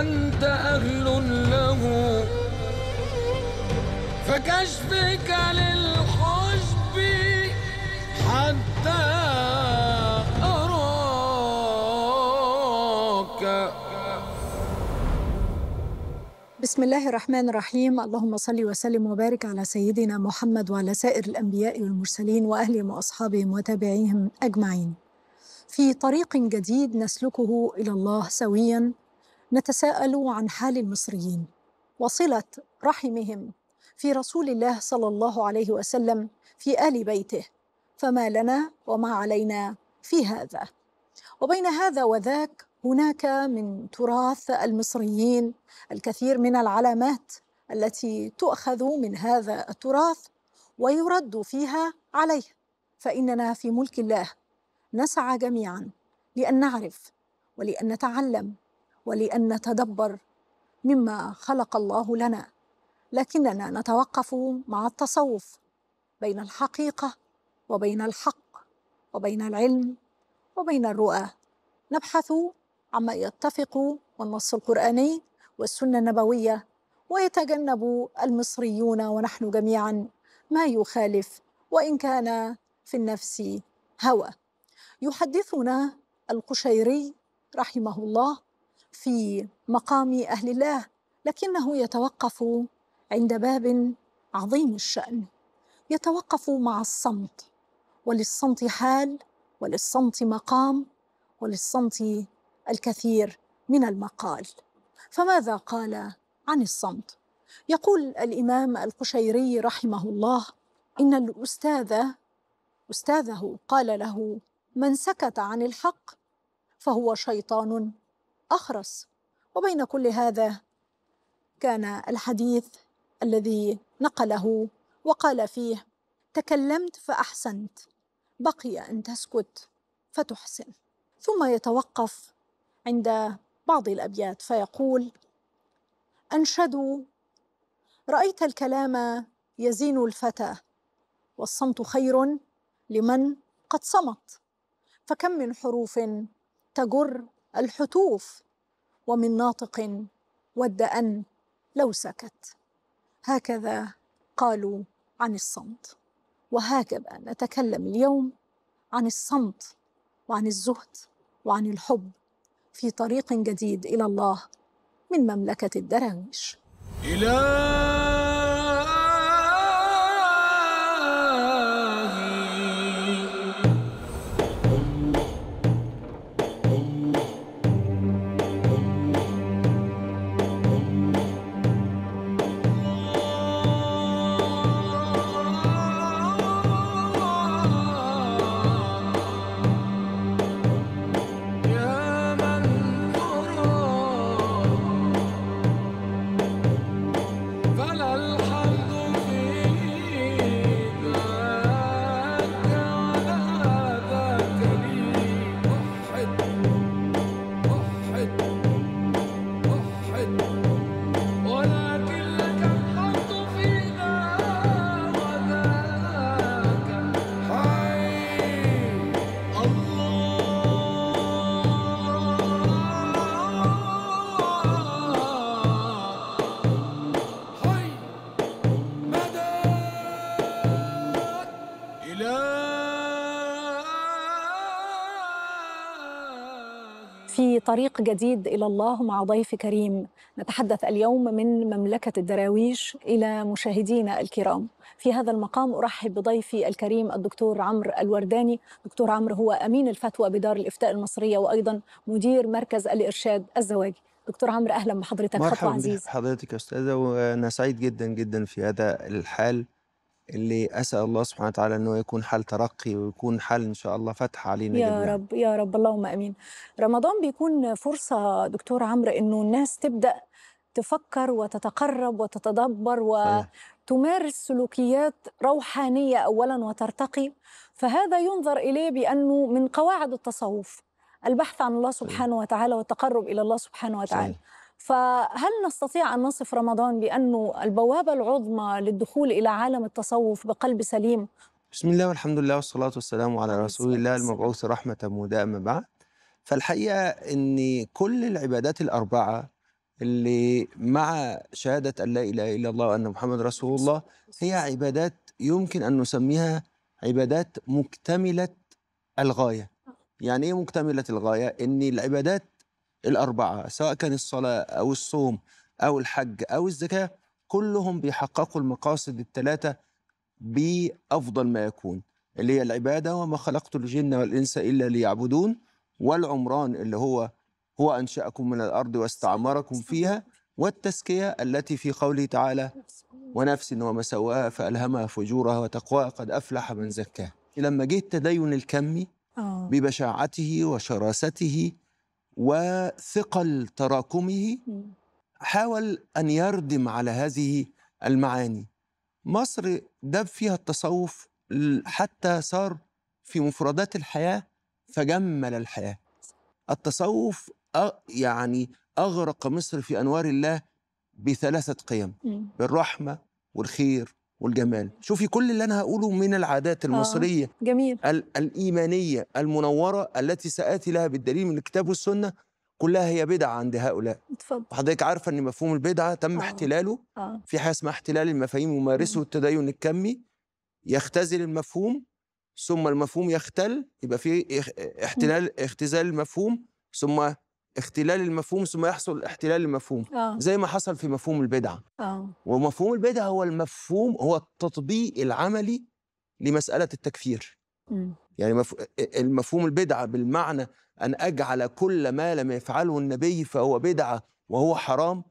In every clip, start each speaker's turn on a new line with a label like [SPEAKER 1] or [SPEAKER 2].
[SPEAKER 1] أنت أهل له فكشفك للحجب
[SPEAKER 2] حتى أراك بسم الله الرحمن الرحيم اللهم صل وسلم وبارك على سيدنا محمد وعلى سائر الأنبياء والمرسلين وأهلهم وأصحابهم وتابعيهم أجمعين في طريق جديد نسلكه إلى الله سويا نتساءل عن حال المصريين وصله رحمهم في رسول الله صلى الله عليه وسلم في ال بيته فما لنا وما علينا في هذا وبين هذا وذاك هناك من تراث المصريين الكثير من العلامات التي تؤخذ من هذا التراث ويرد فيها عليه فاننا في ملك الله نسعى جميعا لان نعرف ولان نتعلم ولان نتدبر مما خلق الله لنا لكننا نتوقف مع التصوف بين الحقيقه وبين الحق وبين العلم وبين الرؤى نبحث عما يتفق والنص القراني والسنه النبويه ويتجنب المصريون ونحن جميعا ما يخالف وان كان في النفس هوى يحدثنا القشيري رحمه الله في مقام اهل الله لكنه يتوقف عند باب عظيم الشان يتوقف مع الصمت وللصمت حال وللصمت مقام وللصمت الكثير من المقال فماذا قال عن الصمت يقول الامام القشيري رحمه الله ان الاستاذ استاذه قال له من سكت عن الحق فهو شيطان أخرس وبين كل هذا كان الحديث الذي نقله وقال فيه تكلمت فأحسنت بقي أن تسكت فتحسن ثم يتوقف عند بعض الأبيات فيقول أنشدوا رأيت الكلام يزين الفتى والصمت خير لمن قد صمت فكم من حروف تجر الحتوف ومن ناطق ود أن لو سكت هكذا قالوا عن الصمت وهكذا نتكلم اليوم عن الصمت وعن الزهد وعن الحب في طريق جديد إلى الله من مملكة الدراويش
[SPEAKER 1] إله
[SPEAKER 2] في طريق جديد إلى الله مع ضيف كريم نتحدث اليوم من مملكة الدراويش إلى مشاهدينا الكرام في هذا المقام أرحب بضيفي الكريم الدكتور عمرو الورداني دكتور عمرو هو أمين الفتوى بدار الإفتاء المصرية وأيضا مدير مركز الإرشاد الزواجي دكتور عمرو أهلا بحضرتك مرحبا خطوة عزيز
[SPEAKER 3] مرحبا بحضرتك أستاذة وأنا سعيد جدا جدا في هذا الحال اللي اسال الله سبحانه وتعالى انه يكون حال ترقي ويكون حال ان شاء الله فتح علينا يا جميع. رب
[SPEAKER 2] يا رب اللهم امين رمضان بيكون فرصه دكتور عمرو انه الناس تبدا تفكر وتتقرب وتتدبر وتمارس سلوكيات روحانيه اولا وترتقي فهذا ينظر اليه بانه من قواعد التصوف البحث عن الله سبحانه وتعالى والتقرب الى الله سبحانه وتعالى صحيح. فهل نستطيع أن نصف رمضان بأنه البوابة العظمى للدخول إلى عالم التصوف بقلب سليم؟
[SPEAKER 3] بسم الله والحمد لله والصلاة والسلام على رسول الله المبعوث رحمة مدائمة بعد فالحقيقة أن كل العبادات الأربعة اللي مع شهادة أن لا إله إلا الله وأن محمد رسول الله هي عبادات يمكن أن نسميها عبادات مكتملة الغاية يعني إيه مكتملة الغاية؟ أن العبادات الأربعة سواء كان الصلاة أو الصوم أو الحج أو الزكاة كلهم بيحققوا المقاصد الثلاثة بأفضل ما يكون اللي هي العبادة وما خلقت الجن والإنس إلا ليعبدون والعمران اللي هو هو أنشأكم من الأرض واستعمركم فيها والتزكية التي في قوله تعالى ونفس وما سواها فألهمها فجورها وتقواها قد أفلح من زكاها لما جه التدين الكمي آه. ببشاعته وشراسته وثقل تراكمه حاول أن يردم على هذه المعاني مصر دب فيها التصوف حتى صار في مفردات الحياة فجمل الحياة التصوف يعني أغرق مصر في أنوار الله بثلاثة قيم بالرحمة والخير والجمال شوفي كل اللي أنا هقوله من العادات آه، المصرية آه. جميل الإيمانية المنورة التي سآتي لها بالدليل من الكتاب والسنة كلها هي بدعة عند هؤلاء اتفضل وحضرتك عارفة أن مفهوم البدعة تم آه. احتلاله آه. في حاجة اسمها احتلال المفاهيم ومارسه التدين الكمي يختزل المفهوم ثم المفهوم يختل يبقى في احتلال اختزال المفهوم ثم اختلال المفهوم ثم يحصل احتلال المفهوم أوه. زي ما حصل في مفهوم البدعه آه. أوه. ومفهوم البدعه هو المفهوم هو التطبيق العملي لمساله التكفير م. يعني مف... المفهوم البدعه بالمعنى ان اجعل كل ما لم يفعله النبي فهو بدعه وهو حرام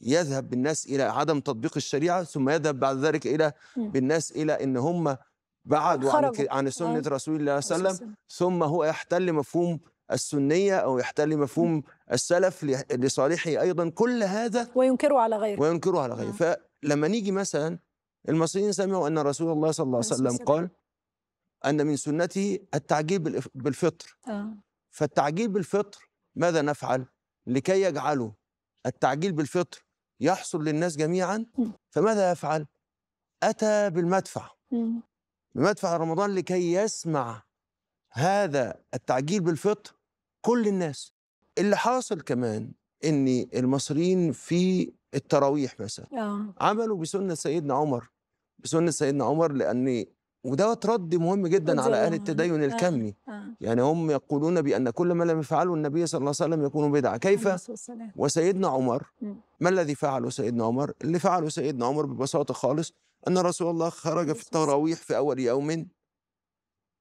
[SPEAKER 3] يذهب بالناس الى عدم تطبيق الشريعه ثم يذهب بعد ذلك الى م. بالناس الى ان هم بعدوا عن عن سنه آه. رسول الله صلى الله عليه وسلم ثم هو يحتل مفهوم السنية أو يحتل مفهوم السلف لصالحه أيضا كل هذا
[SPEAKER 2] وينكره على غيره
[SPEAKER 3] وينكره على غيره فلما نيجي مثلا المصريين سمعوا أن رسول الله صلى الله عليه وسلم قال أن من سنته التعجيل بالفطر آه. فالتعجيل بالفطر ماذا نفعل لكي يجعلوا التعجيل بالفطر يحصل للناس جميعا فماذا يفعل أتى بالمدفع بمدفع رمضان لكي يسمع هذا التعجيل بالفطر كل الناس اللي حاصل كمان ان المصريين في التراويح مثلا أوه. عملوا بسنه سيدنا عمر بسنه سيدنا عمر لان ودوت رد مهم جدا على اهل التدين آه، الكمي آه. يعني هم يقولون بان كل ما لم يفعله النبي صلى الله عليه وسلم يكون بدعه كيف وسيدنا عمر ما الذي فعله سيدنا عمر اللي فعله سيدنا عمر ببساطه خالص ان رسول الله خرج في التراويح في اول يوم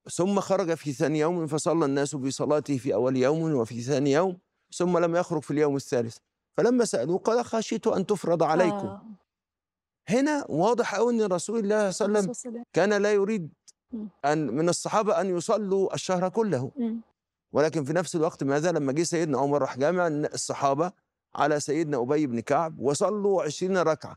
[SPEAKER 3] ثم خرج في ثاني يوم فصلى الناس بصلاته في أول يوم وفي ثاني يوم ثم لم يخرج في اليوم الثالث فلما سألوه قال خشيت أن تفرض عليكم آه. هنا واضح أو أن رسول الله صلى الله عليه وسلم كان لا يريد أن من الصحابة أن يصلوا الشهر كله ولكن في نفس الوقت ماذا لما جه سيدنا عمر راح جامع الصحابة على سيدنا أبي بن كعب وصلوا 20 ركعة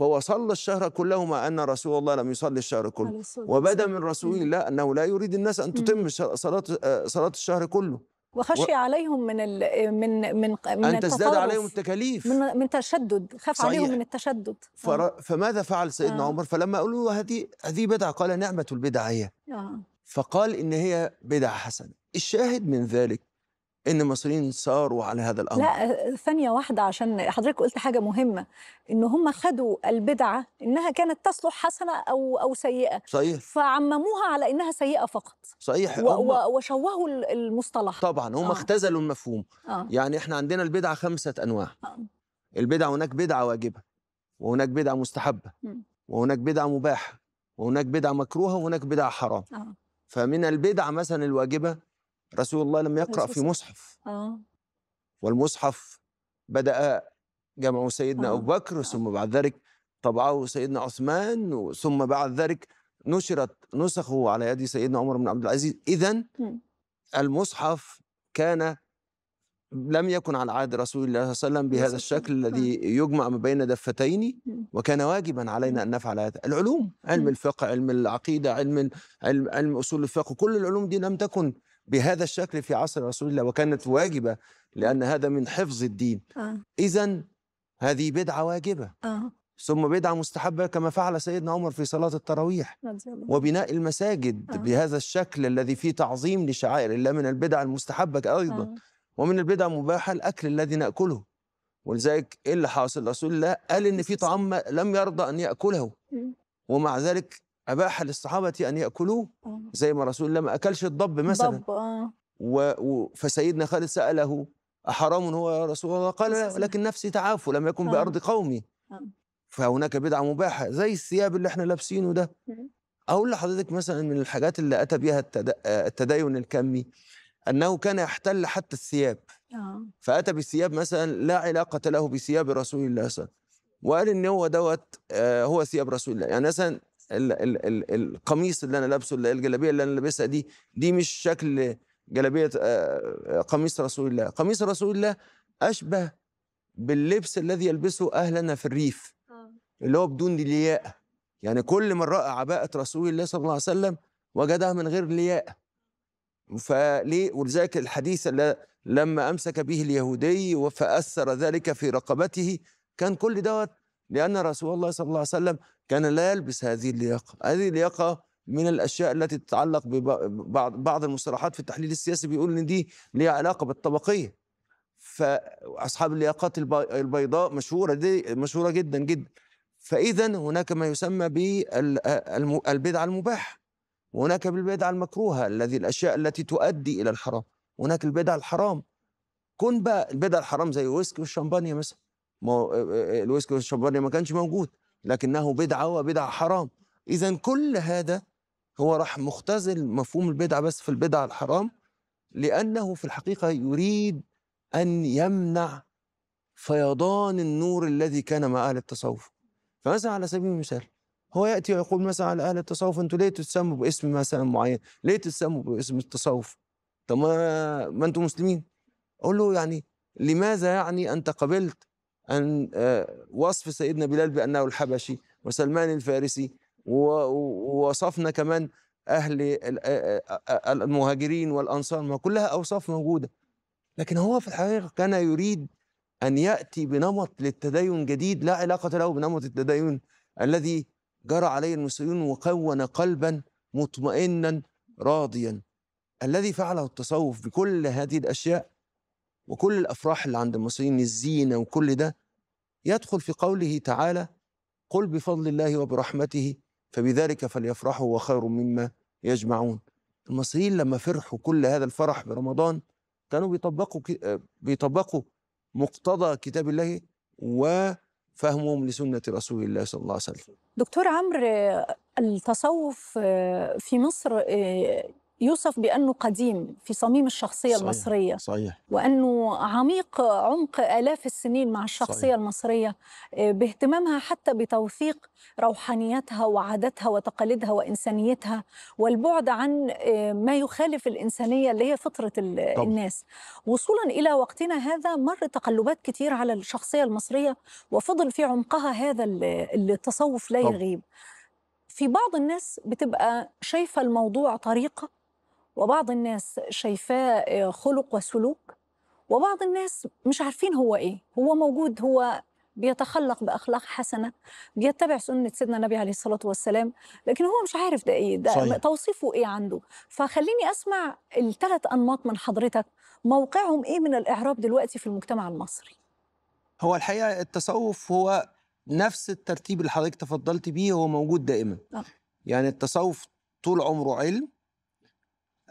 [SPEAKER 3] فهو صلى الشهر كله مع أن رسول الله لم يصلي الشهر كله وبدا من رسول الله أنه لا يريد الناس أن تتم صلاة آه، صلاة الشهر كله
[SPEAKER 2] وخشي و... عليهم من ال... من من ان تزداد عليهم التكاليف من من تشدد خاف صحيح. عليهم من التشدد فر...
[SPEAKER 3] آه. فماذا فعل سيدنا آه. عمر فلما قالوا له هذه هذه بدعه قال نعمه البدعه هي آه. فقال ان هي بدعه حسنه الشاهد من ذلك ان المصريين ساروا على هذا الامر
[SPEAKER 2] لا ثانيه واحده عشان حضرتك قلت حاجه مهمه ان هم خدوا البدعه انها كانت تصلح حسنه او او سيئه صحيح فعمموها على انها سيئه فقط صحيح و هم وشوهوا المصطلح طبعا هم آه.
[SPEAKER 3] اختزلوا المفهوم آه. يعني احنا عندنا البدعه خمسه انواع آه. البدعه هناك بدعه واجبه وهناك بدعه مستحبه م. وهناك بدعه مباحه وهناك بدعه مكروهه وهناك بدعه حرام آه. فمن البدعه مثلا الواجبه رسول الله لم يقرأ في مصحف آه. والمصحف بدأ جمعه سيدنا آه. أبو بكر آه. ثم بعد ذلك طبعه سيدنا عثمان ثم بعد ذلك نشرت نسخه على يد سيدنا عمر بن عبد العزيز إذا المصحف كان لم يكن على عهد رسول الله صلى الله عليه وسلم بهذا الشكل الذي آه. يجمع ما بين دفتين وكان واجبا علينا ان نفعل هذا العلوم علم الفقه علم العقيده علم علم, علم اصول الفقه كل العلوم دي لم تكن بهذا الشكل في عصر رسول الله وكانت واجبة لأن هذا من حفظ الدين آه. إذا هذه بدعة واجبة آه. ثم بدعة مستحبة كما فعل سيدنا عمر في صلاة التراويح نعم، وبناء المساجد آه. بهذا الشكل الذي فيه تعظيم لشعائر الله من البدع المستحبة أيضا آه. ومن البدع المباحة الأكل الذي نأكله ولذلك إيه اللي حاصل رسول الله قال إن في طعام لم يرضى أن يأكله ومع ذلك أباح للصحابة أن يأكلوه آه. زي ما رسول الله ما أكلش الضب مثلا آه. و... و... فسيدنا خالد سأله أحرام هو يا رسول الله قال لا لكن نفسي تعافوا لم يكن آه. بأرض قومي آه. فهناك بدعة مباحة زي الثياب اللي احنا لابسينه ده أقول لحضرتك مثلا من الحاجات اللي أتى بها التد... التدين الكمي أنه كان يحتل حتى الثياب فأتى بثياب مثلا لا علاقة له بثياب رسول الله صلى الله عليه وسلم وقال إن هو دوت هو ثياب رسول الله يعني مثلا ال ال ال القميص اللي انا لابسه اللي الجلابيه اللي انا لابسها دي دي مش شكل جلابيه آه، آه، قميص رسول الله قميص رسول الله اشبه باللبس الذي يلبسه اهلنا في الريف آه. اللي هو بدون لياقه يعني كل من راى عباءه رسول الله صلى الله عليه وسلم وجدها من غير لياقه فليه ولذلك الحديث لما امسك به اليهودي فاثر ذلك في رقبته كان كل دوت لأن رسول الله صلى الله عليه وسلم كان لا يلبس هذه اللياقة هذه اللياقة من الأشياء التي تتعلق ببعض بعض المصطلحات في التحليل السياسي بيقول إن دي ليها علاقة بالطبقية فأصحاب اللياقات البيضاء مشهورة دي مشهورة جدا جدا فإذا هناك ما يسمى بالبدعة المباحة وهناك بالبدعة المكروهة الذي الأشياء التي تؤدي إلى الحرام هناك البدعة الحرام كن بقى البدع الحرام زي الويسكي والشمبانيا مثلا ما هو آه، آه، آه، الويسكي والشمبانيا ما كانش موجود لكنه بدعه وبدعه حرام اذا كل هذا هو راح مختزل مفهوم البدعه بس في البدعه الحرام لانه في الحقيقه يريد ان يمنع فيضان النور الذي كان مع اهل التصوف فمثلا على سبيل المثال هو ياتي ويقول مثلا على اهل التصوف انتوا ليه تتسموا باسم مثلا معين؟ ليه تتسموا باسم التصوف؟ طب ما ما انتم مسلمين؟ اقول له يعني لماذا يعني انت قبلت أن آه، وصف سيدنا بلال بأنه الحبشي وسلمان الفارسي ووصفنا كمان أهل آه، آه، المهاجرين والأنصار ما كلها أوصاف موجودة لكن هو في الحقيقة كان يريد أن يأتي بنمط للتدين جديد لا علاقة له بنمط التدين الذي جرى عليه المسلمون وكون قلبا مطمئنا راضيا الذي فعله التصوف بكل هذه الأشياء وكل الافراح اللي عند المصريين الزينه وكل ده يدخل في قوله تعالى قل بفضل الله وبرحمته فبذلك فليفرحوا وخير مما يجمعون المصريين لما فرحوا كل هذا الفرح برمضان كانوا بيطبقوا بيطبقوا مقتضى كتاب الله وفهمهم لسنة رسول الله صلى الله عليه وسلم
[SPEAKER 2] دكتور عمرو التصوف في مصر آه، يوصف بأنه قديم في صميم الشخصية صحيح. المصرية صحيح. وأنه عميق عمق آلاف السنين مع الشخصية صحيح. المصرية آه، باهتمامها حتى بتوثيق روحانيتها وعاداتها وتقاليدها وإنسانيتها والبعد عن آه، ما يخالف الإنسانية اللي هي فطرة طبعا. الناس وصولا إلى وقتنا هذا مر تقلبات كتير على الشخصية المصرية وفضل في عمقها هذا التصوف لا يغيب في بعض الناس بتبقى شايفة الموضوع طريقة وبعض الناس شايفاه آه، خلق وسلوك وبعض الناس مش عارفين هو ايه هو موجود هو بيتخلق باخلاق حسنه بيتبع سنه سيدنا النبي عليه الصلاه والسلام لكن هو مش عارف ده ايه ده صحيح. توصيفه ايه عنده فخليني اسمع الثلاث انماط من حضرتك موقعهم ايه من الاعراب دلوقتي في المجتمع المصري
[SPEAKER 3] هو الحقيقه التصوف هو نفس الترتيب اللي حضرتك تفضلت بيه هو موجود دائما آه. يعني التصوف طول عمره علم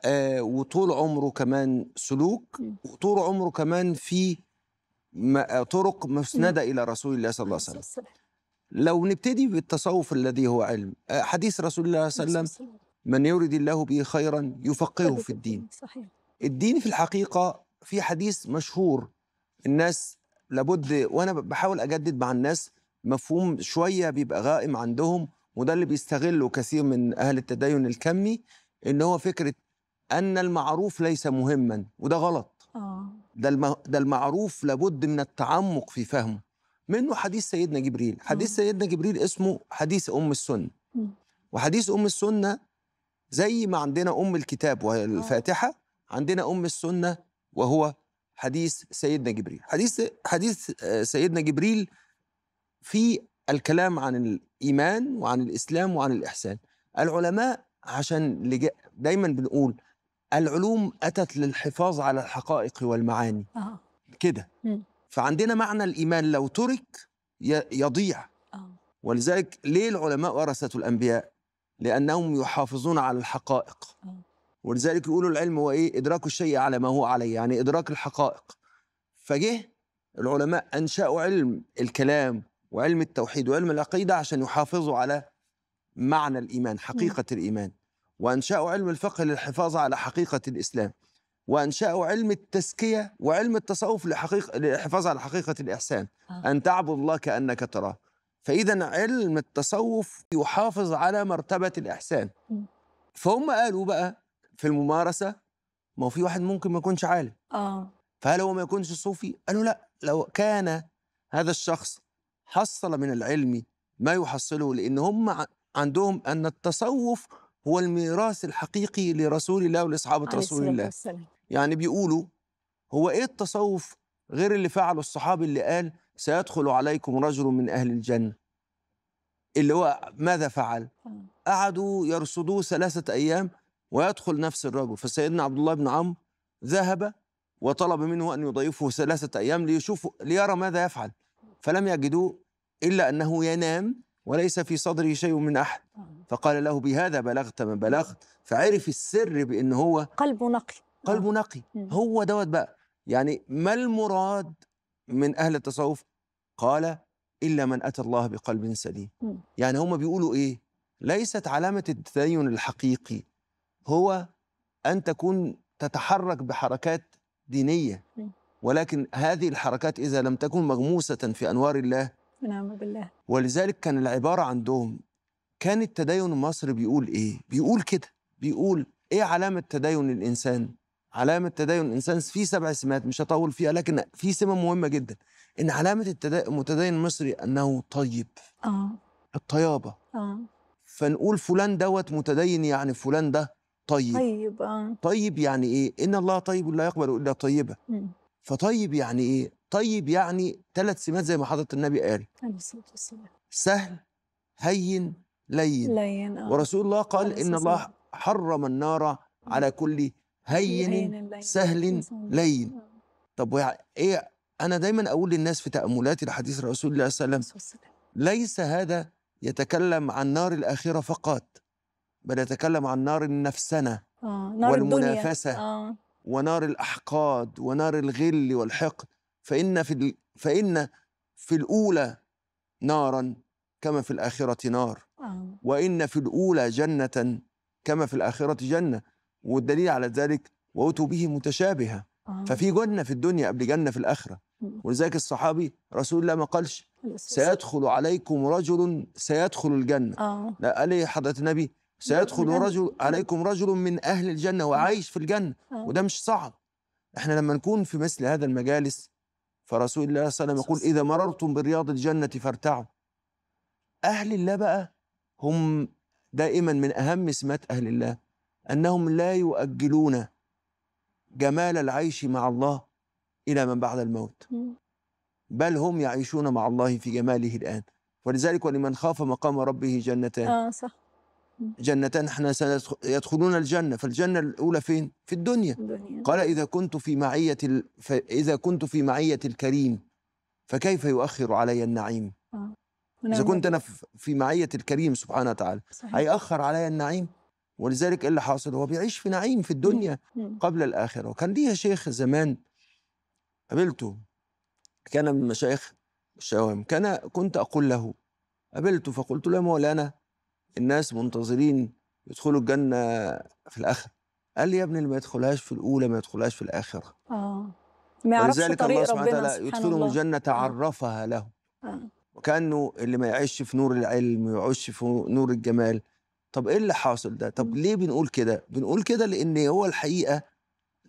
[SPEAKER 3] آه، وطول عمره كمان سلوك وطول عمره كمان في آه، طرق مسندة إلى رسول الله صلى الله عليه وسلم لو نبتدي بالتصوف الذي هو علم آه، حديث رسول الله صلى الله عليه وسلم من يرد الله به خيرا يفقهه في الدين صحيح. الدين في الحقيقة في حديث مشهور الناس لابد وأنا بحاول أجدد مع الناس مفهوم شوية بيبقى غائم عندهم وده اللي بيستغله كثير من أهل التدين الكمي إن هو فكرة ان المعروف ليس مهما وده غلط آه. ده, المعروف لابد من التعمق في فهمه منه حديث سيدنا جبريل حديث آه. سيدنا جبريل اسمه حديث ام السنه وحديث ام السنه زي ما عندنا ام الكتاب والفاتحه آه. عندنا ام السنه وهو حديث سيدنا جبريل حديث حديث سيدنا جبريل في الكلام عن الايمان وعن الاسلام وعن الاحسان العلماء عشان دايما بنقول العلوم أتت للحفاظ على الحقائق والمعاني آه. كده فعندنا معنى الإيمان لو ترك يضيع آه. ولذلك ليه العلماء ورثة الأنبياء؟ لأنهم يحافظون على الحقائق آه. ولذلك يقولوا العلم هو إيه؟ إدراك الشيء على ما هو عليه يعني إدراك الحقائق فجه العلماء أنشأوا علم الكلام وعلم التوحيد وعلم العقيدة عشان يحافظوا على معنى الإيمان حقيقة م. الإيمان وانشاء علم الفقه للحفاظ على حقيقه الاسلام وانشاء علم التزكيه وعلم التصوف لحقيقه للحفاظ على حقيقه الاحسان آه. ان تعبد الله كانك تراه فاذا علم التصوف يحافظ على مرتبه الاحسان فهم قالوا بقى في الممارسه ما هو في واحد ممكن ما يكونش عالم اه فهل هو ما يكونش صوفي قالوا لا لو كان هذا الشخص حصل من العلم ما يحصله لان هم عندهم ان التصوف هو الميراث الحقيقي لرسول الله ولاصحابه رسول الله والسلام. يعني بيقولوا هو ايه التصوف غير اللي فعله الصحابي اللي قال سيدخل عليكم رجل من اهل الجنه اللي هو ماذا فعل آه. قعدوا يرصدوه ثلاثه ايام ويدخل نفس الرجل فسيدنا عبد الله بن عمرو ذهب وطلب منه ان يضيفه ثلاثه ايام ليشوف ليرى ماذا يفعل فلم يجدوه الا انه ينام وليس في صدره شيء من أحد آه. فقال له بهذا بلغت من بلغت فعرف السر بأن هو قلبه نقي قلبه آه. نقي هو دوت بقى يعني ما المراد من أهل التصوف قال إلا من أتى الله بقلب سليم يعني هم بيقولوا إيه ليست علامة التدين الحقيقي هو أن تكون تتحرك بحركات دينية ولكن هذه الحركات إذا لم تكن مغموسة في أنوار الله
[SPEAKER 2] ونعم بالله
[SPEAKER 3] ولذلك كان العبارة عندهم كان التدين المصري بيقول إيه؟ بيقول كده بيقول إيه علامة تدين الإنسان؟ علامة تدين الإنسان في سبع سمات مش هطول فيها لكن في سمة مهمة جدا إن علامة المتدين المصري أنه طيب آه الطيابة آه فنقول فلان دوت متدين يعني فلان ده طيب
[SPEAKER 2] طيب آه
[SPEAKER 3] طيب يعني إيه؟ إن الله طيب لا يقبل إلا طيبة م. فطيب يعني إيه؟ طيب يعني ثلاث سمات زي ما حضرة النبي قال
[SPEAKER 2] عليه الصلاة والسلام
[SPEAKER 3] سهل هين لين لين آه. ورسول الله قال إن الله حرم النار على كل هين, هين سهل لين آه. طب ايه انا دايما اقول للناس في تاملاتي لحديث رسول الله صلى الله عليه وسلم ليس هذا يتكلم عن نار الاخره فقط بل يتكلم عن نار النفسنه
[SPEAKER 2] آه، نار والمنافسه الدنيا. آه.
[SPEAKER 3] ونار الاحقاد ونار الغل والحقد فإن في فإن في الأولى نارا كما في الآخرة نار وإن في الأولى جنة كما في الآخرة جنة والدليل على ذلك وأتوا به متشابهة ففي جنة في الدنيا قبل جنة في الآخرة ولذلك الصحابي رسول الله ما قالش سيدخل عليكم رجل سيدخل الجنة آه. لا قال إيه حضرة النبي سيدخل رجل عليكم رجل من أهل الجنة وعايش في الجنة آه. وده مش صعب احنا لما نكون في مثل هذا المجالس فرسول الله صلى الله عليه وسلم يقول إذا مررتم برياض الجنة فارتعوا أهل الله بقى هم دائما من أهم سمات أهل الله أنهم لا يؤجلون جمال العيش مع الله إلى من بعد الموت بل هم يعيشون مع الله في جماله الآن ولذلك ولمن خاف مقام ربه جنتان آه صح. جنتان احنا سيدخلون الجنه فالجنه الاولى فين في الدنيا, الدنيا. قال اذا كنت في معيه ال... اذا كنت في معيه الكريم فكيف يؤخر علي النعيم
[SPEAKER 1] آه. اذا كنت انا
[SPEAKER 3] في معيه الكريم سبحانه وتعالى هيأخر علي النعيم ولذلك ايه اللي حاصل هو بيعيش في نعيم في الدنيا قبل الاخره وكان ليها شيخ زمان قابلته كان من مشايخ الشوام كان كنت اقول له قابلته فقلت له يا مولانا الناس منتظرين يدخلوا الجنة في الآخرة قال لي يا ابني اللي ما يدخلهاش في الأولى ما يدخلهاش في الآخرة
[SPEAKER 2] آه ما يعرفش ولذلك طريق الله سبحانه وتعالى يدخلهم الجنة
[SPEAKER 3] آه. تعرفها له آه. وكأنه اللي ما يعيش في نور العلم ما يعيش في نور الجمال طب ايه اللي حاصل ده طب ليه بنقول كده بنقول كده لان هو الحقيقه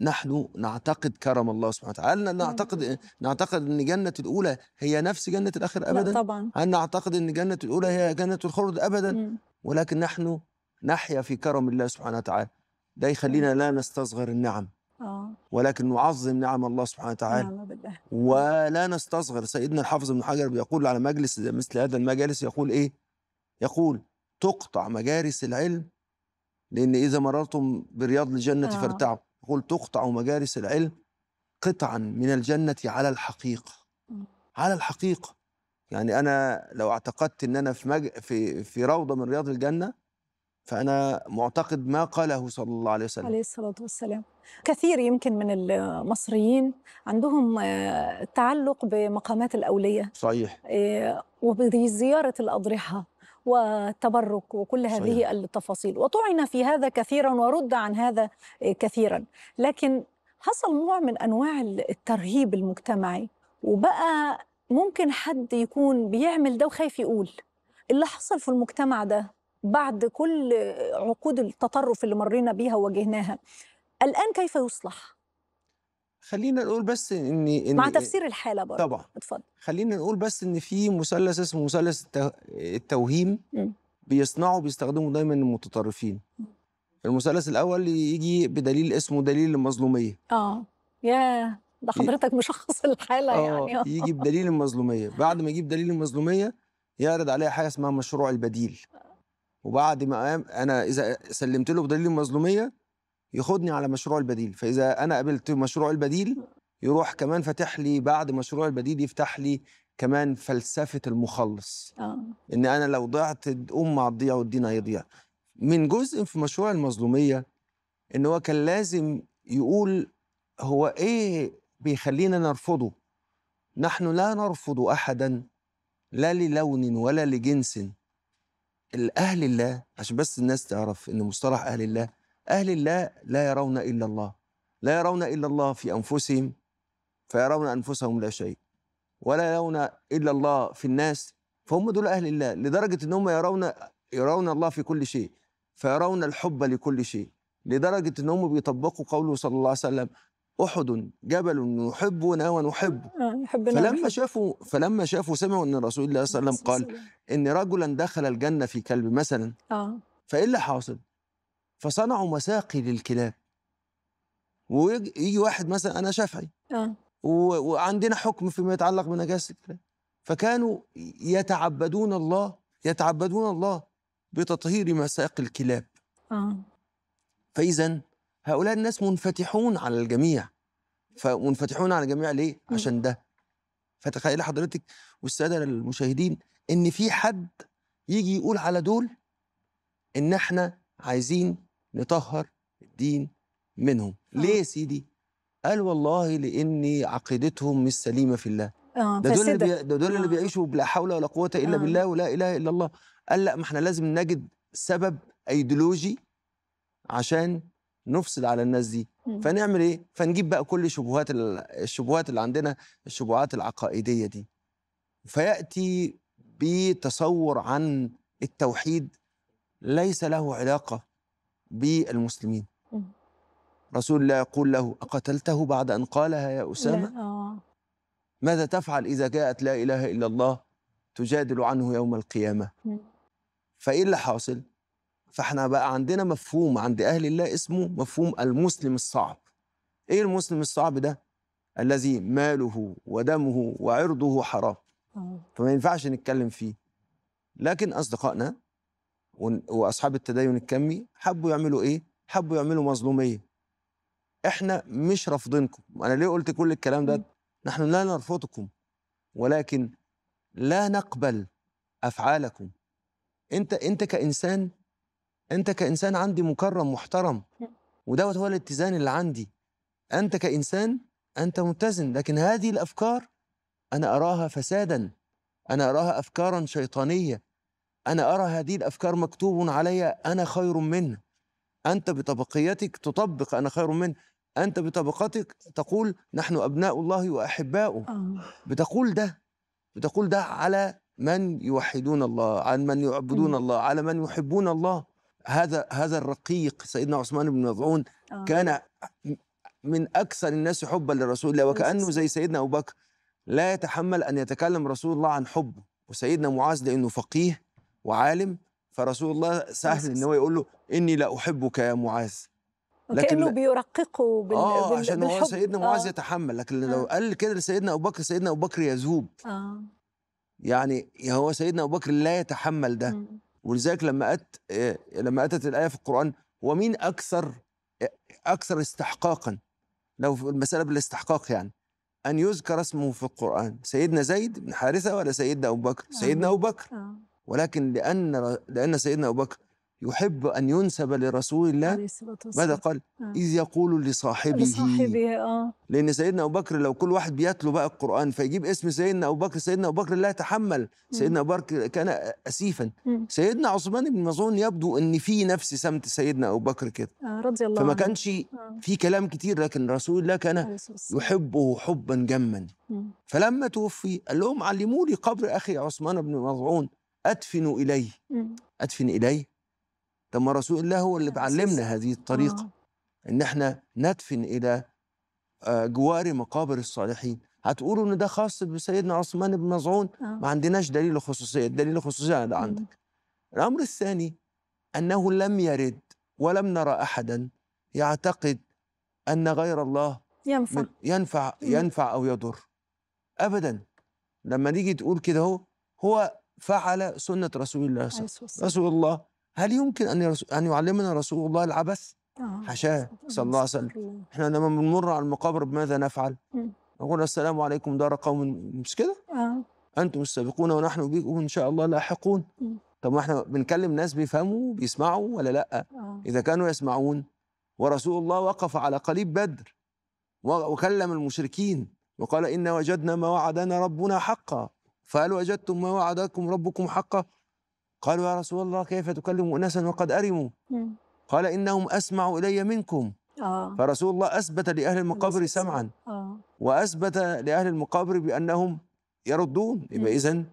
[SPEAKER 3] نحن نعتقد كرم الله سبحانه وتعالى هل آه، نعتقد نعتقد ان جنه الاولى هي نفس جنه الاخر ابدا لا طبعا هل نعتقد ان جنه الاولى هي جنه الخلد ابدا مم. ولكن نحن نحيا في كرم الله سبحانه وتعالى ده يخلينا لا نستصغر النعم آه. ولكن نعظم نعم الله سبحانه وتعالى نعم بالله. ولا نستصغر سيدنا الحافظ ابن حجر بيقول على مجلس مثل هذا المجالس يقول ايه يقول تقطع مجارس العلم لان اذا مررتم برياض الجنه آه. فارتعوا يقول تقطع مجالس العلم قطعا من الجنة على الحقيقة على الحقيقة يعني أنا لو اعتقدت أن أنا في, مج... في, في روضة من رياض الجنة فأنا معتقد ما قاله صلى الله عليه وسلم
[SPEAKER 2] عليه الصلاة والسلام كثير يمكن من المصريين عندهم آه، تعلق بمقامات الأولية صحيح آه، وبزيارة الأضرحة والتبرك وكل هذه صحيح. التفاصيل وطعن في هذا كثيرا ورد عن هذا آه، كثيرا لكن حصل نوع من انواع الترهيب المجتمعي وبقى ممكن حد يكون بيعمل ده وخايف يقول اللي حصل في المجتمع ده بعد كل عقود التطرف اللي مرينا بيها وواجهناها الان كيف يصلح
[SPEAKER 3] خلينا نقول بس ان, إن مع تفسير الحاله برضه طبعا اتفضل خلينا نقول بس ان في مثلث اسمه مثلث التوهيم بيصنعوا بيستخدموا دايما المتطرفين المثلث الاول يجي بدليل اسمه دليل المظلوميه
[SPEAKER 2] اه يا ده حضرتك مشخص الحاله آه يعني يجي بدليل
[SPEAKER 3] المظلوميه بعد ما يجيب دليل المظلوميه يعرض عليها حاجه اسمها مشروع البديل وبعد ما انا اذا سلمت له بدليل المظلوميه ياخدني على مشروع البديل فاذا انا قبلت مشروع البديل يروح كمان فاتح لي بعد مشروع البديل يفتح لي كمان فلسفه المخلص آه. ان انا لو ضعت ام هتضيع والدين هيضيع من جزء في مشروع المظلوميه ان هو كان لازم يقول هو ايه بيخلينا نرفضه نحن لا نرفض احدا لا للون ولا لجنس الاهل الله عشان بس الناس تعرف ان مصطلح اهل الله أهل الله لا يرون إلا الله لا يرون إلا الله في أنفسهم فيرون أنفسهم لا شيء ولا يرون إلا الله في الناس فهم دول أهل الله لدرجة أنهم يرون يرون الله في كل شيء فيرون الحب لكل شيء لدرجة أنهم بيطبقوا قوله صلى الله عليه وسلم أحد جبل يحبنا ونحبه آه، فلما شافوا فلما شافوا سمعوا أن رسول الله صلى الله عليه وسلم قال إن رجلا دخل الجنة في كلب مثلا آه. فإيه اللي حاصل؟ فصنعوا مساقي للكلاب ويجي واحد مثلا انا شافعي اه وعندنا حكم فيما يتعلق بنجاسه الكلاب فكانوا يتعبدون الله يتعبدون الله بتطهير مساق الكلاب اه فاذا هؤلاء الناس منفتحون على الجميع فمنفتحون على الجميع ليه عشان ده فتخيل حضرتك والساده المشاهدين ان في حد يجي يقول على دول ان احنا عايزين نطهر الدين منهم آه. ليه يا سيدي قال والله لان عقيدتهم مش سليمه في الله
[SPEAKER 2] آه ده دول اللي بي...
[SPEAKER 3] ده دول اللي آه. بيعيشوا بلا حول ولا قوه الا آه. بالله ولا اله الا الله قال لا ما احنا لازم نجد سبب ايديولوجي عشان نفسد على الناس دي فنعمل ايه فنجيب بقى كل شبهات الشبهات اللي عندنا الشبهات العقائديه دي فياتي بتصور عن التوحيد ليس له علاقه بالمسلمين رسول الله يقول له أقتلته بعد أن قالها يا أسامة آه. ماذا تفعل إذا جاءت لا إله إلا الله تجادل عنه يوم القيامة فإيه اللي حاصل فإحنا بقى عندنا مفهوم عند أهل الله اسمه مفهوم المسلم الصعب إيه المسلم الصعب ده الذي ماله ودمه وعرضه حرام آه. فما ينفعش نتكلم فيه لكن أصدقائنا واصحاب التدين الكمي حبوا يعملوا ايه حبوا يعملوا مظلوميه احنا مش رافضينكم انا ليه قلت كل الكلام ده نحن لا نرفضكم ولكن لا نقبل افعالكم انت انت كانسان انت كانسان عندي مكرم محترم ودوت هو الاتزان اللي عندي انت كانسان انت متزن لكن هذه الافكار انا اراها فسادا انا اراها افكارا شيطانيه أنا أرى هذه الأفكار مكتوب علي أنا خير منه أنت بطبقيتك تطبق أنا خير منه أنت بطبقتك تقول نحن أبناء الله وأحباؤه آه. بتقول ده بتقول ده على من يوحدون الله عن من يعبدون الله على من يحبون الله هذا هذا الرقيق سيدنا عثمان بن مظعون آه. كان من اكثر الناس حبا لرسول الله وكانه زي سيدنا ابو بكر لا يتحمل ان يتكلم رسول الله عن حبه وسيدنا معاذ لانه فقيه وعالم فرسول الله سهل ان هو يقول له اني لا احبك يا معاذ لكنه
[SPEAKER 2] بيرققه بال... آه بال... عشان بالحب. هو سيدنا معاذ آه.
[SPEAKER 3] يتحمل لكن آه. لو قال كده لسيدنا ابو بكر سيدنا ابو بكر يذوب آه. يعني هو سيدنا ابو بكر لا يتحمل ده ولذلك لما أت... آه، لما اتت الايه في القران ومين اكثر آه، اكثر استحقاقا لو في المساله بالاستحقاق يعني ان يذكر اسمه في القران سيدنا زيد بن حارثه ولا سيدنا ابو بكر آه. سيدنا ابو بكر آه. ولكن لأن لأن سيدنا أبو بكر يحب أن ينسب لرسول الله ماذا قال؟ آه. إذ يقول لصاحبه لصاحبه آه لأن سيدنا أبو بكر لو كل واحد بيتلو بقى القرآن فيجيب اسم سيدنا أبو بكر سيدنا أبو بكر لا يتحمل سيدنا أبو بكر كان أسيفا سيدنا عثمان بن مظعون يبدو أن في نفس سمت سيدنا أبو بكر كده
[SPEAKER 2] آه رضي الله فما كانش آه. في
[SPEAKER 3] كلام كتير لكن رسول الله كان يحبه حبا جما فلما توفي قال لهم علموني قبر أخي عثمان بن مظعون أدفن إليه أدفن إليه طب ما رسول الله هو اللي بعلمنا هذه الطريقة آه. إن إحنا ندفن إلى آه، جوار مقابر الصالحين هتقولوا إن ده خاص بسيدنا عثمان بن مظعون آه. ما عندناش دليل الخصوصية الدليل الخصوصية ده عندك الأمر الثاني أنه لم يرد ولم نرى أحدا يعتقد أن غير الله ينفع ينفع ينفع أو يضر أبدا لما نيجي تقول كده هو هو فعل سنة آه، رسول الله صلى الله عليه وسلم رسول الله هل يمكن أن أن يعلمنا رسول الله العبث؟ حاشاه صلى الله عليه وسلم احنا لما بنمر على المقابر بماذا نفعل؟ نقول السلام عليكم دار قوم مش كده؟ آه. أنتم السابقون ونحن بكم إن شاء الله لاحقون طب ما احنا بنكلم ناس بيفهموا بيسمعوا ولا لأ؟ آه. إذا كانوا يسمعون ورسول الله وقف على قليب بدر وكلم المشركين وقال إن وجدنا ما وعدنا ربنا حقا فهل وجدتم ما وعدكم ربكم حقا قالوا يا رسول الله كيف تكلم أناسا وقد أرموا نعم. قال إنهم أسمعوا إلي منكم آه. فرسول الله أثبت لأهل المقابر سمعا آه. وأثبت لأهل المقابر بأنهم يردون يبقى نعم. إذا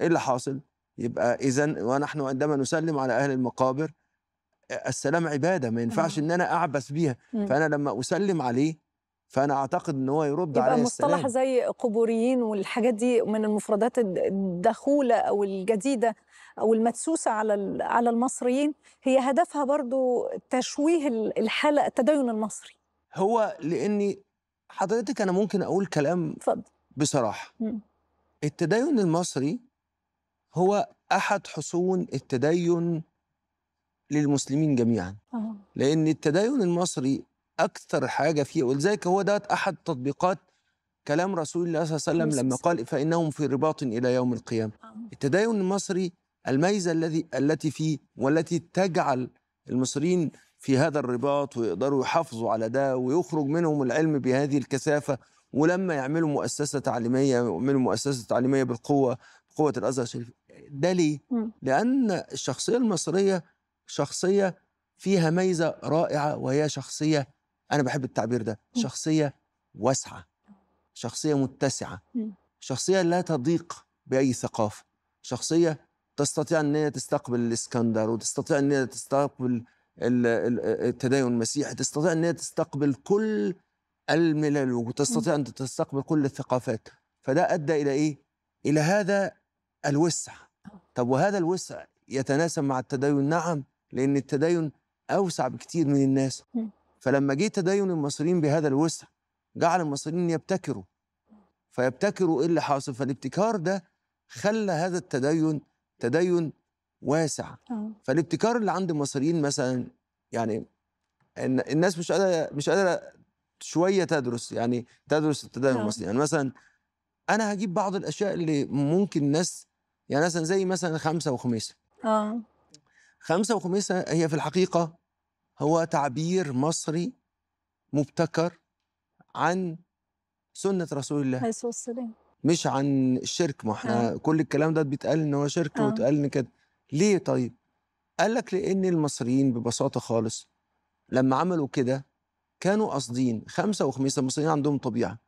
[SPEAKER 3] إيه اللي حاصل يبقى إذا ونحن عندما نسلم على أهل المقابر السلام عبادة ما ينفعش آه. إن أنا أعبث بيها نعم. فأنا لما أسلم عليه فانا اعتقد ان هو يرد على السلام مصطلح
[SPEAKER 2] زي قبوريين والحاجات دي من المفردات الدخوله او الجديده او المدسوسه على على المصريين هي هدفها برضو تشويه الحاله التدين المصري
[SPEAKER 3] هو لاني حضرتك انا ممكن اقول كلام فضل. بصراحه م. التدين المصري هو احد حصون التدين للمسلمين جميعا أه. لان التدين المصري اكثر حاجه فيه ولذلك هو ده احد تطبيقات كلام رسول الله صلى الله عليه وسلم لما قال فانهم في رباط الى يوم القيامه آه. التدين المصري الميزه الذي التي فيه والتي تجعل المصريين في هذا الرباط ويقدروا يحافظوا على ده ويخرج منهم العلم بهذه الكثافه ولما يعملوا مؤسسه تعليميه يعملوا مؤسسه تعليميه بالقوه قوه الازهر الشريف ده ليه؟ لان الشخصيه المصريه شخصيه فيها ميزه رائعه وهي شخصيه انا بحب التعبير ده شخصيه واسعه شخصيه متسعه شخصيه لا تضيق باي ثقافه شخصيه تستطيع ان هي تستقبل الاسكندر وتستطيع ان هي تستقبل التدين المسيحي تستطيع ان هي تستقبل كل الملل وتستطيع ان تستقبل كل الثقافات فده ادى الى ايه الى هذا الوسع طب وهذا الوسع يتناسب مع التدين نعم لان التدين اوسع بكتير من الناس فلما جه تدين المصريين بهذا الوسع جعل المصريين يبتكروا فيبتكروا ايه اللي حاصل فالابتكار ده خلى هذا التدين تدين واسع آه. فالابتكار اللي عند المصريين مثلا يعني الناس مش قادره مش قادره شويه تدرس يعني تدرس التدين آه. المصري يعني مثلا انا هجيب بعض الاشياء اللي ممكن الناس يعني مثلا زي مثلا خمسه وخميسه اه خمسه وخميسه هي في الحقيقه هو تعبير مصري مبتكر عن سنة رسول الله عليه
[SPEAKER 2] الصلاة والسلام
[SPEAKER 3] مش عن الشرك ما احنا آه. كل الكلام ده بيتقال ان هو شرك آه. وتقال ان كده ليه طيب؟ قال لك لان المصريين ببساطة خالص لما عملوا كده كانوا قاصدين خمسة وخميسة المصريين عندهم طبيعة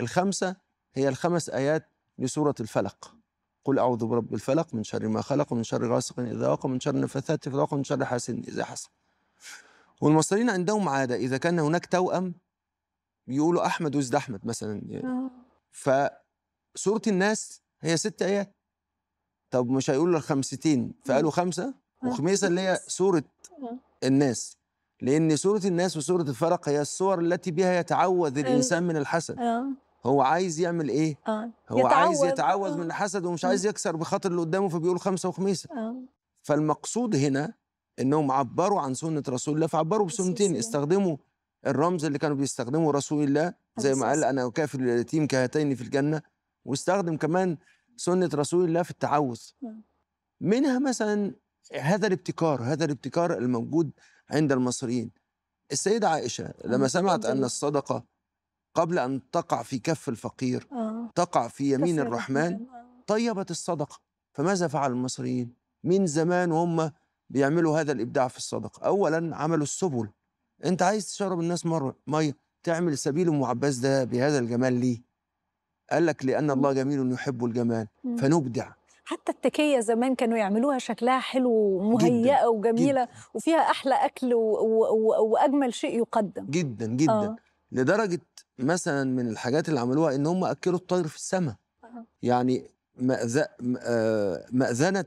[SPEAKER 3] الخمسة هي الخمس آيات لسورة الفلق قل أعوذ برب الفلق من شر ما خلق ومن شر غاسق إذا وقب من شر نفثات في العقد ومن شر حاسد إذا حسن والمصريين عندهم عاده اذا كان هناك توأم يقولوا احمد وزد احمد مثلا يعني. آه. فصوره الناس هي ست ايات طب مش هيقولوا الخمستين فقالوا خمسه آه. وخميسه اللي هي سورة آه. الناس لان سورة الناس وسورة الفرق هي الصور التي بها يتعوذ الانسان من الحسد هو عايز يعمل ايه
[SPEAKER 4] هو عايز يتعوذ
[SPEAKER 3] من الحسد ومش عايز يكسر بخاطر اللي قدامه فبيقول خمسه وخميسه فالمقصود هنا انهم عبروا عن سنه رسول الله فعبروا بسنتين استخدموا الرمز اللي كانوا بيستخدموا رسول الله زي ما قال انا اكافل اليتيم كهاتين في الجنه واستخدم كمان سنه رسول الله في التعوذ نعم. منها مثلا هذا الابتكار هذا الابتكار الموجود عند المصريين السيده عائشه آه، لما سمعت ان الصدقه قبل ان تقع في كف الفقير آه. تقع في يمين الرحمن آه. طيبت الصدقه فماذا فعل المصريين من زمان وهم بيعملوا هذا الابداع في الصدقه اولا عملوا السبل انت عايز تشرب الناس مره ميه تعمل سبيل ام عباس ده بهذا الجمال ليه قال لك لان الله جميل يحب الجمال فنبدع
[SPEAKER 2] حتى التكية زمان كانوا يعملوها شكلها حلو ومهيئة وجميلة جداً وفيها أحلى أكل و... و... و... وأجمل شيء يقدم
[SPEAKER 3] جدا جدا آه. لدرجة مثلا من الحاجات اللي عملوها إن هم أكلوا الطير في السماء آه. يعني مأذ... آه، مأذنة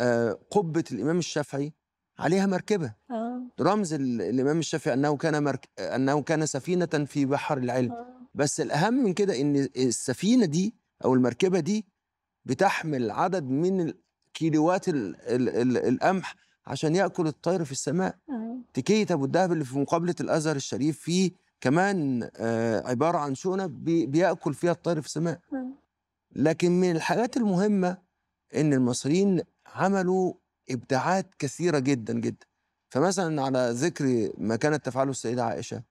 [SPEAKER 3] آه، قبه الامام الشافعي عليها مركبه آه. رمز الامام الشافعي انه كان مرك... انه كان سفينه في بحر العلم آه. بس الاهم من كده ان السفينه دي او المركبه دي بتحمل عدد من كيلوات ال... ال... ال... القمح عشان ياكل الطير في السماء آه. تكيه ابو الدهب اللي في مقابله الازهر الشريف فيه كمان آه عباره عن شونه بي... بياكل فيها الطير في السماء آه. لكن من الحاجات المهمه ان المصريين عملوا ابداعات كثيره جدا جدا فمثلا على ذكر ما كانت تفعله السيده عائشه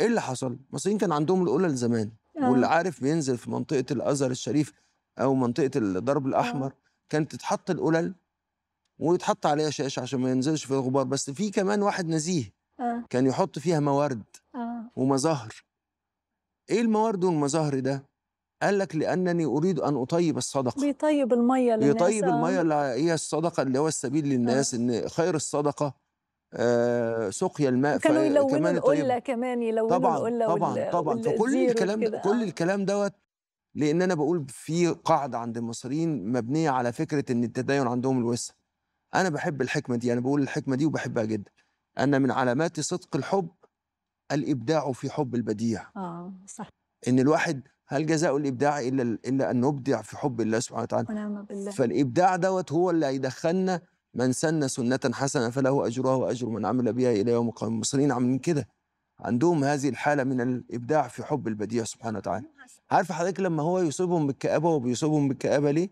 [SPEAKER 3] ايه اللي حصل؟ المصريين كان عندهم القلل زمان آه. واللي عارف بينزل في منطقه الازهر الشريف او منطقه الضرب آه. الاحمر آه. كانت تتحط القلل ويتحط عليها شاشه عشان ما ينزلش في الغبار بس في كمان واحد نزيه آه. كان يحط فيها موارد آه. ومظاهر ايه الموارد والمظاهر ده قال لك لانني اريد ان اطيب الصدقه
[SPEAKER 2] بيطيب الميه للناس بيطيب الميه آه. اللي
[SPEAKER 3] هي الصدقه اللي هو السبيل آه. للناس ان خير الصدقه آه سقيا الماء كانوا يلونوا القله
[SPEAKER 2] كمان يلونوا طبعا القله طبعا طبعا فكل الكلام ده كل
[SPEAKER 3] آه. الكلام دوت لان انا بقول في قاعده عند المصريين مبنيه على فكره ان التدين عندهم الوسع انا بحب الحكمه دي انا بقول الحكمه دي وبحبها جدا ان من علامات صدق الحب الابداع في حب البديع
[SPEAKER 2] اه صح
[SPEAKER 3] ان الواحد هل جزاء الابداع الا الا ان نبدع في حب الله سبحانه وتعالى ونعم بالله فالابداع دوت هو اللي هيدخلنا من سن سنه حسنه فله اجرها واجر من عمل بها الى يوم القيامه المصريين عاملين كده عندهم هذه الحاله من الابداع في حب البديع سبحانه وتعالى عارف حضرتك لما هو يصيبهم بالكابه وبيصيبهم بالكابه ليه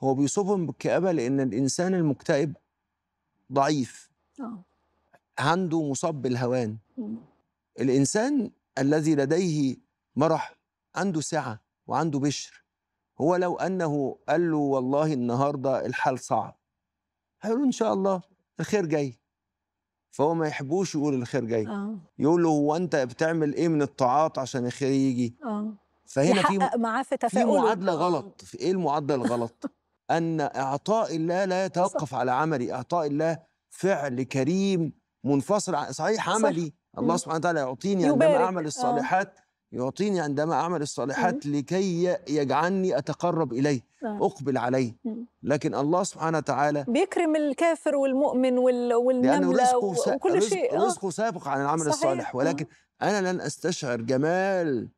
[SPEAKER 3] هو بيصيبهم بالكابه لان الانسان المكتئب ضعيف أوه. عنده مصاب بالهوان الانسان الذي لديه مرح عنده سعة وعنده بشر هو لو أنه قال له والله النهاردة الحال صعب هيقول إن شاء الله الخير جاي فهو ما يحبوش يقول الخير جاي آه. يقول له هو أنت بتعمل إيه من الطاعات عشان الخير يجي آه. فهنا في
[SPEAKER 2] معاه في تفاؤل في معادلة
[SPEAKER 3] غلط في إيه المعادلة الغلط أن إعطاء الله لا يتوقف صح. على عملي إعطاء الله فعل كريم منفصل عن صحيح عملي صح. الله سبحانه وتعالى يعطيني عندما أعمل آه. الصالحات آه. يعطيني عندما أعمل الصالحات لكي يجعلني أتقرب إليه آه. أقبل عليه لكن الله سبحانه وتعالى
[SPEAKER 2] بيكرم الكافر والمؤمن والنملة وكل شيء آه. رزقه
[SPEAKER 3] سابق عن العمل صحيح. الصالح آه. ولكن أنا لن أستشعر جمال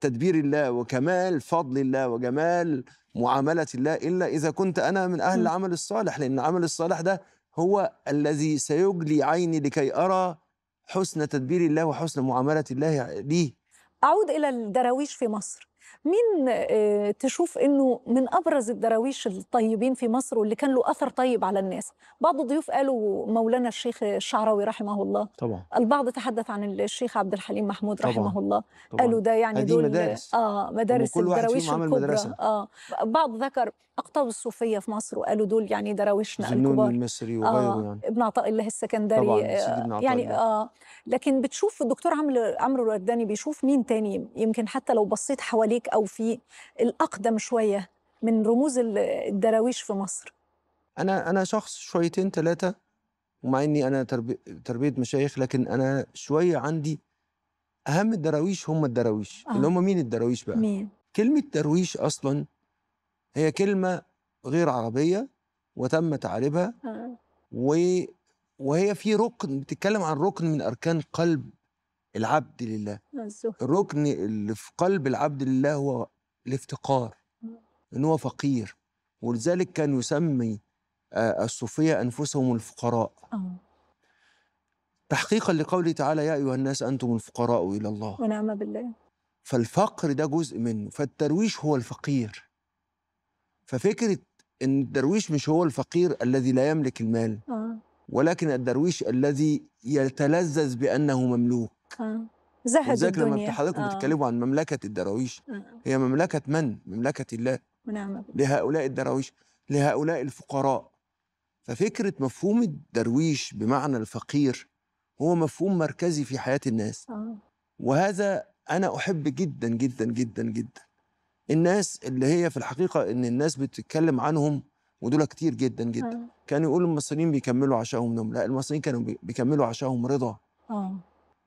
[SPEAKER 3] تدبير الله وكمال فضل الله وجمال معاملة الله إلا إذا كنت أنا من أهل العمل الصالح لأن العمل الصالح ده هو الذي سيجلي عيني لكي أرى حسن تدبير الله وحسن معاملة الله لي
[SPEAKER 2] أعود إلى الدراويش في مصر مين آه، تشوف انه من ابرز الدراويش الطيبين في مصر واللي كان له اثر طيب على الناس بعض الضيوف قالوا مولانا الشيخ الشعراوي رحمه الله طبعا البعض تحدث عن الشيخ عبد الحليم محمود طبعا. رحمه الله طبعا. قالوا ده يعني دول مدارس اه مدارس كل الدراويش واحد الكبرى مدرسة. اه بعض ذكر اقطاب الصوفيه في مصر وقالوا دول يعني دراويشنا الكبار
[SPEAKER 3] المصري وغيره يعني. آه يعني
[SPEAKER 2] ابن عطاء الله السكندري طبعا آه يعني اه لكن بتشوف الدكتور عمرو عمرو الورداني بيشوف مين تاني يمكن حتى لو بصيت حواليه عليك او في الاقدم شويه من رموز الدراويش في مصر
[SPEAKER 3] انا انا شخص شويتين ثلاثه ومع اني انا تربي... تربيه مشايخ لكن انا شويه عندي اهم الدراويش هم الدراويش آه. اللي هم مين الدراويش بقى مين كلمه درويش اصلا هي كلمه غير عربيه وتم تعريبها آه. و... وهي في ركن بتتكلم عن ركن من اركان قلب العبد لله الركن اللي في قلب العبد لله هو الافتقار ان هو فقير ولذلك كان يسمي آه، الصوفيه انفسهم الفقراء آه. تحقيقا لقوله تعالى يا ايها الناس انتم الفقراء الى الله
[SPEAKER 2] ونعم بالله
[SPEAKER 3] فالفقر ده جزء منه فالدرويش هو الفقير ففكره ان الدرويش مش هو الفقير الذي لا يملك المال آه. ولكن الدرويش الذي يتلذذ بانه مملوك
[SPEAKER 2] آه. زهد الدنيا لما حضراتكم آه. بتتكلموا
[SPEAKER 3] عن مملكه الدراويش آه. هي مملكه من؟ مملكه الله نعم لهؤلاء الدراويش لهؤلاء الفقراء ففكره مفهوم الدرويش بمعنى الفقير هو مفهوم مركزي في حياه الناس آه. وهذا انا احب جدا جدا جدا جدا الناس اللي هي في الحقيقه ان الناس بتتكلم عنهم ودول كتير جدا جدا آه. كانوا يقولوا المصريين بيكملوا عشاهم نوم لا المصريين كانوا بيكملوا عشاهم رضا آه.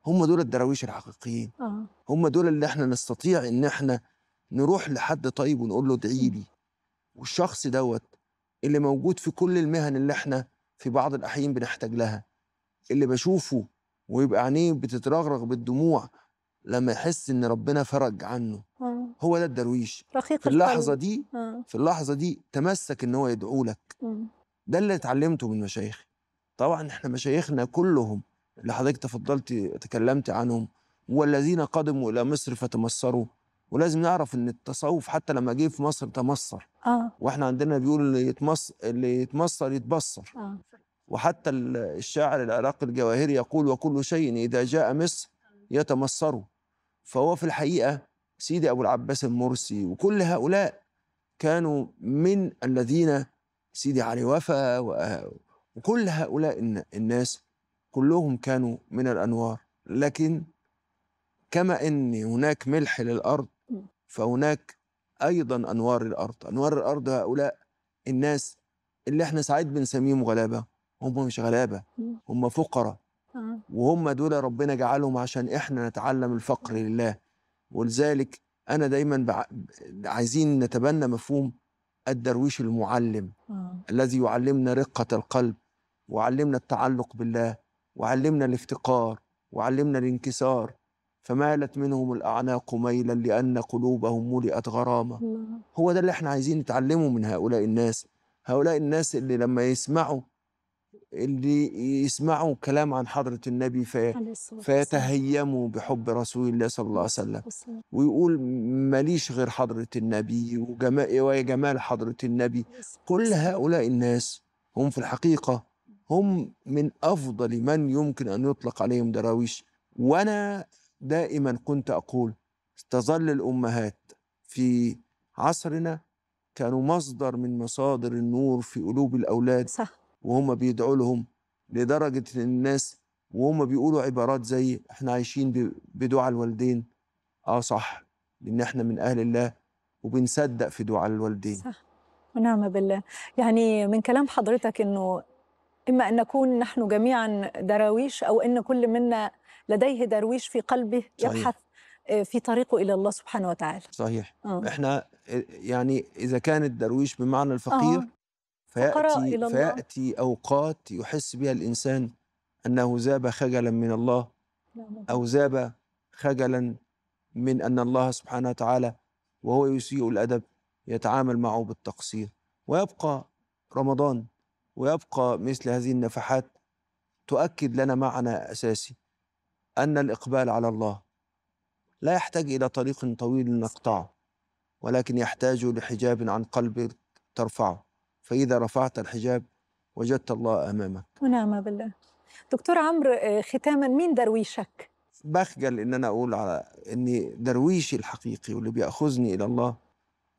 [SPEAKER 3] هم دول الدراويش الحقيقيين آه. هم دول اللي احنا نستطيع ان احنا نروح لحد طيب ونقول له ادعي لي والشخص دوت اللي موجود في كل المهن اللي احنا في بعض الاحيان بنحتاج لها اللي بشوفه ويبقى عينيه بتترغرغ بالدموع لما يحس ان ربنا فرج عنه آه. هو ده الدرويش
[SPEAKER 2] رقيق في اللحظه دي آه. في
[SPEAKER 3] اللحظه دي تمسك ان هو يدعو لك ده اللي اتعلمته من مشايخي طبعا احنا مشايخنا كلهم اللي حضرتك تفضلت تكلمت عنهم والذين قدموا الى مصر فتمسروا ولازم نعرف ان التصوف حتى لما جه في مصر تمصر آه. واحنا عندنا بيقول اللي يتمصر اللي يتمصر يتبصر آه. وحتى الشاعر العراقي الجواهري يقول وكل شيء اذا جاء مصر يتمصر فهو في الحقيقه سيدي ابو العباس المرسي وكل هؤلاء كانوا من الذين سيدي علي وفا وكل هؤلاء الناس كلهم كانوا من الأنوار لكن كما أن هناك ملح للأرض فهناك أيضا أنوار الأرض أنوار الأرض هؤلاء الناس اللي احنا ساعات بنسميهم غلابة هم مش غلابة هم فقراء وهم دول ربنا جعلهم عشان احنا نتعلم الفقر لله ولذلك انا دايما عايزين نتبنى مفهوم الدرويش المعلم آه. الذي يعلمنا رقة القلب وعلمنا التعلق بالله وعلمنا الافتقار وعلمنا الانكسار فمالت منهم الأعناق ميلا لأن قلوبهم ملئت غرامة هو ده اللي احنا عايزين نتعلمه من هؤلاء الناس هؤلاء الناس اللي لما يسمعوا اللي يسمعوا كلام عن حضرة النبي في فيتهيموا بحب رسول الله صلى الله عليه وسلم ويقول ماليش غير حضرة النبي وجمال حضرة النبي كل هؤلاء الناس هم في الحقيقة هم من أفضل من يمكن أن يطلق عليهم دراويش وأنا دائما كنت أقول تظل الأمهات في عصرنا كانوا مصدر من مصادر النور في قلوب الأولاد صح. وهم بيدعوا لهم لدرجة إن الناس وهم بيقولوا عبارات زي إحنا عايشين بدعاء الوالدين آه صح لأن إحنا من أهل الله وبنصدق في دعاء الوالدين
[SPEAKER 2] صح ونعم بالله يعني من كلام حضرتك إنه إما أن نكون نحن جميعا دراويش أو أن كل منا لديه درويش في قلبه يبحث صحيح. آه، في طريقه إلى الله سبحانه وتعالى
[SPEAKER 3] صحيح آه. إحنا آه، يعني إذا كان الدرويش بمعنى الفقير آه. فيأتي, إلى فيأتي أوقات يحس بها الإنسان أنه زاب خجلا من الله أو زاب خجلا من أن الله سبحانه وتعالى وهو يسيء الأدب يتعامل معه بالتقصير ويبقى رمضان ويبقى مثل هذه النفحات تؤكد لنا معنى أساسي أن الإقبال على الله لا يحتاج إلى طريق طويل نقطعه ولكن يحتاج لحجاب عن قلبك ترفعه فإذا رفعت الحجاب وجدت الله أمامك
[SPEAKER 2] ونعم بالله دكتور عمرو آه، ختاما مين درويشك؟
[SPEAKER 3] بخجل إن أنا أقول على إني درويشي الحقيقي واللي بيأخذني إلى الله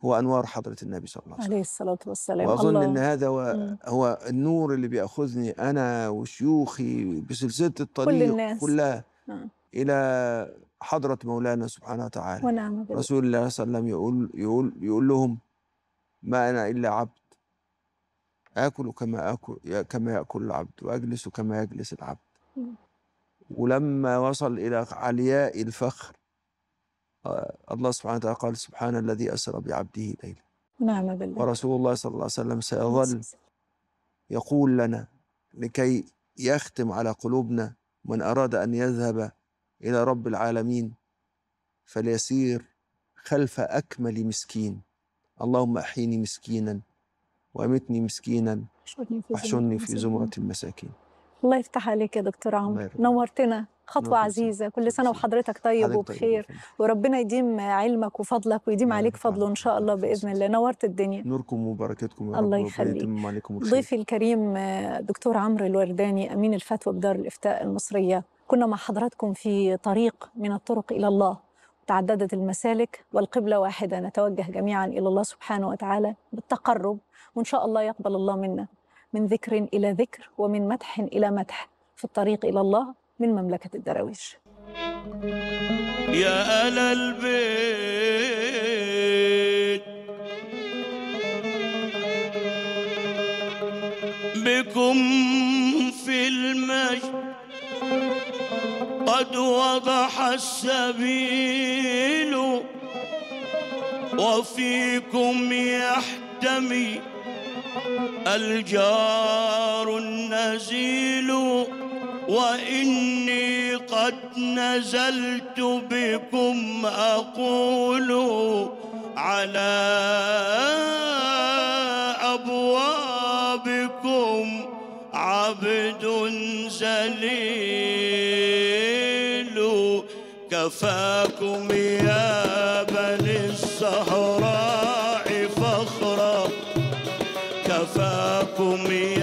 [SPEAKER 3] هو انوار حضره النبي صلى الله عليه
[SPEAKER 2] وسلم عليه الصلاه والسلام واظن الله. ان
[SPEAKER 3] هذا هو, هو النور اللي بياخذني انا وشيوخي بسلسله الطريق كل الناس. كلها نعم. الى حضره مولانا سبحانه وتعالى ونعم بالله. رسول الله صلى الله عليه وسلم يقول يقول يقول لهم ما انا الا عبد اكل كما اكل كما ياكل العبد واجلس كما يجلس العبد ولما وصل الى علياء الفخر آه، الله سبحانه وتعالى قال سبحان الذي أسرى بعبده ليلا نعم بالله ورسول الله صلى الله عليه وسلم نعم، سيظل يقول لنا لكي يختم على قلوبنا من أراد أن يذهب إلى رب العالمين فليسير خلف أكمل مسكين اللهم أحيني مسكينا وأمتني مسكينا
[SPEAKER 2] واحشرني في زمرة المساكين الله يفتح عليك يا دكتور عمرو نورتنا خطوه عزيزه كل سنه وحضرتك طيب, طيب، وبخير طيب. وربنا يديم علمك وفضلك ويديم عليك فضله ان شاء الله باذن الله نورت الدنيا
[SPEAKER 3] نوركم وبركاتكم يا الله يخليك ضيفي
[SPEAKER 2] الكريم دكتور عمرو الورداني امين الفتوى بدار الافتاء المصريه كنا مع حضراتكم في طريق من الطرق الى الله تعددت المسالك والقبله واحده نتوجه جميعا الى الله سبحانه وتعالى بالتقرب وان شاء الله يقبل الله منا من ذكر الى ذكر ومن مدح الى مدح في الطريق الى الله من مملكة الدراويش
[SPEAKER 4] يا أهل البيت بكم في المجد قد وضح السبيل وفيكم يحتمي الجار النزيل واني قد نزلت بكم اقول على ابوابكم عبد زليل كفاكم يا بني الصحراء فخرا كفاكم يا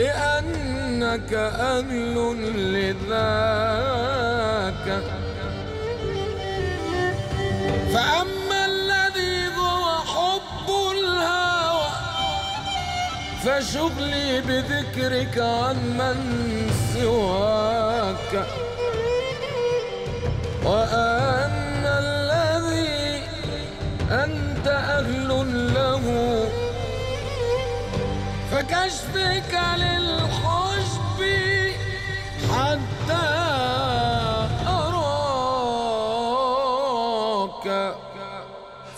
[SPEAKER 1] لأنك أهل لذاك فأما الذي ذو حب الهوى فشغلي بذكرك عن من سواك وآه كشفك للحجب حتى أراك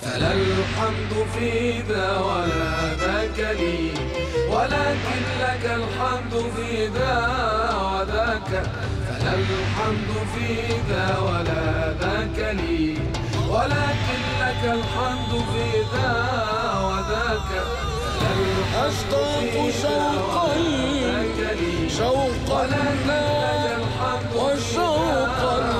[SPEAKER 1] فلا الحمد في ذا ولا ذاك لي ولكن لك الحمد في ذا وذاك فلا الحمد في ذا ولا ذاك لي ولكن لك الحمد في ذا وذاك أشتاق شوقا شوقا والشوقا